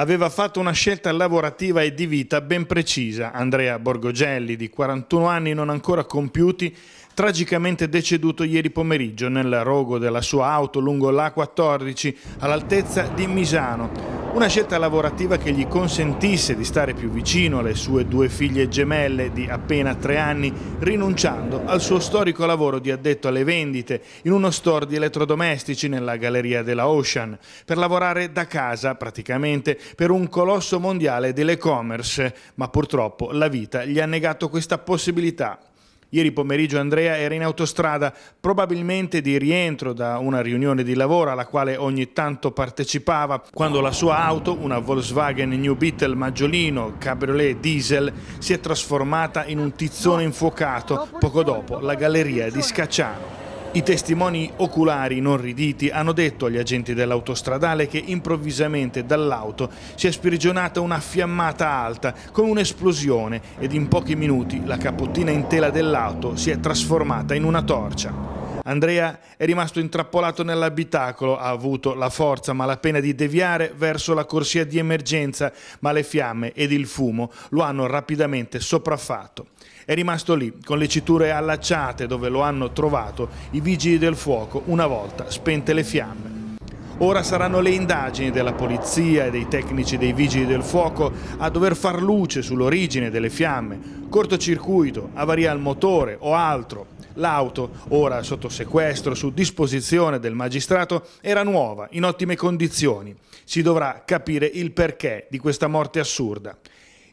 aveva fatto una scelta lavorativa e di vita ben precisa. Andrea Borgogelli, di 41 anni non ancora compiuti, tragicamente deceduto ieri pomeriggio nel rogo della sua auto lungo l'A14 all'altezza di Misano. Una scelta lavorativa che gli consentisse di stare più vicino alle sue due figlie gemelle di appena tre anni, rinunciando al suo storico lavoro di addetto alle vendite in uno store di elettrodomestici nella galleria della Ocean, per lavorare da casa praticamente per un colosso mondiale dell'e-commerce, ma purtroppo la vita gli ha negato questa possibilità Ieri pomeriggio Andrea era in autostrada, probabilmente di rientro da una riunione di lavoro alla quale ogni tanto partecipava, quando la sua auto, una Volkswagen New Beetle maggiolino, cabriolet diesel, si è trasformata in un tizzone infuocato. Poco dopo la galleria di Scacciano. I testimoni oculari inorriditi hanno detto agli agenti dell'autostradale che improvvisamente dall'auto si è sprigionata una fiammata alta come un'esplosione ed in pochi minuti la capottina in tela dell'auto si è trasformata in una torcia. Andrea è rimasto intrappolato nell'abitacolo, ha avuto la forza malapena di deviare verso la corsia di emergenza, ma le fiamme ed il fumo lo hanno rapidamente sopraffatto. È rimasto lì, con le citure allacciate dove lo hanno trovato i vigili del fuoco una volta spente le fiamme. Ora saranno le indagini della polizia e dei tecnici dei vigili del fuoco a dover far luce sull'origine delle fiamme, cortocircuito, avaria al motore o altro. L'auto, ora sotto sequestro su disposizione del magistrato, era nuova, in ottime condizioni. Si dovrà capire il perché di questa morte assurda.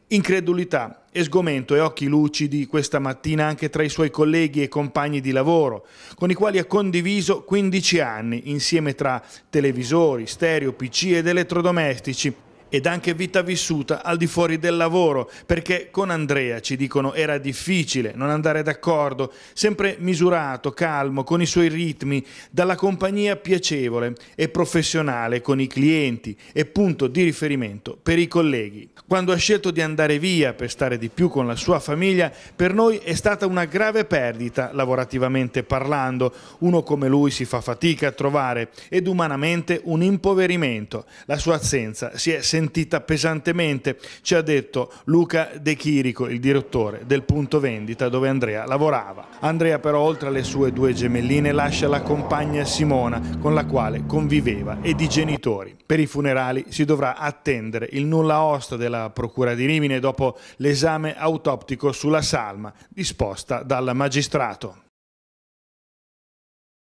Incredulità e sgomento e occhi lucidi questa mattina anche tra i suoi colleghi e compagni di lavoro, con i quali ha condiviso 15 anni insieme tra televisori, stereo, PC ed elettrodomestici, ed anche vita vissuta al di fuori del lavoro, perché con Andrea ci dicono era difficile non andare d'accordo, sempre misurato, calmo, con i suoi ritmi, dalla compagnia piacevole e professionale con i clienti e punto di riferimento per i colleghi. Quando ha scelto di andare via per stare di più con la sua famiglia, per noi è stata una grave perdita lavorativamente parlando, uno come lui si fa fatica a trovare ed umanamente un impoverimento. La sua assenza si è sentita sentita pesantemente, ci ha detto Luca De Chirico, il direttore del punto vendita dove Andrea lavorava. Andrea però oltre alle sue due gemelline lascia la compagna Simona con la quale conviveva ed i genitori. Per i funerali si dovrà attendere il nulla osta della Procura di Rimine dopo l'esame autoptico sulla salma disposta dal magistrato.